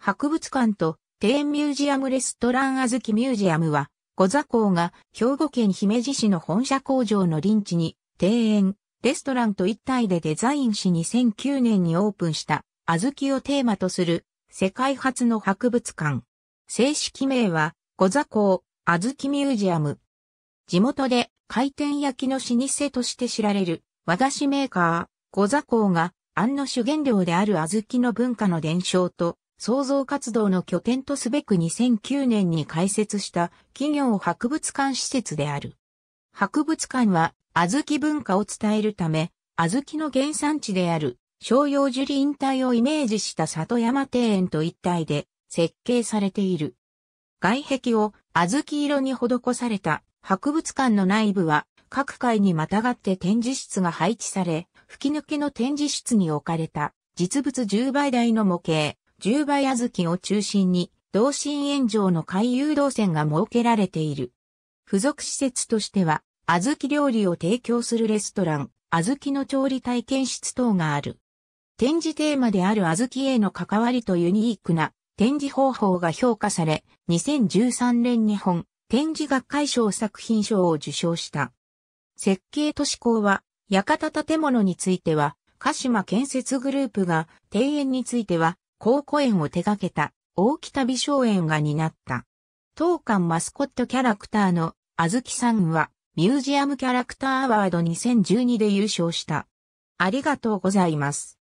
博物館と庭園ミュージアムレストランあずきミュージアムは、小座港が兵庫県姫路市の本社工場の臨地に庭園、レストランと一体でデザインし2009年にオープンしたあずきをテーマとする世界初の博物館。正式名は小座港あずきミュージアム。地元で回転焼きの老舗として知られる和菓子メーカー小座港が庵の主原料である小豆の文化の伝承と創造活動の拠点とすべく2009年に開設した企業博物館施設である。博物館は、小豆文化を伝えるため、小豆の原産地である、商用樹林帯をイメージした里山庭園と一体で設計されている。外壁を小豆色に施された博物館の内部は各階にまたがって展示室が配置され、吹き抜けの展示室に置かれた実物10倍台の模型、10倍小豆を中心に、同心炎上の海遊動線が設けられている。付属施設としては、小豆料理を提供するレストラン、小豆の調理体験室等がある。展示テーマである小豆への関わりとユニークな展示方法が評価され、2013年日本展示学会賞作品賞を受賞した。設計都市工は、館建物については、鹿島建設グループが、庭園については、高古園を手掛けた大北美少園が担った。当館マスコットキャラクターのあずきさんはミュージアムキャラクターアワード2012で優勝した。ありがとうございます。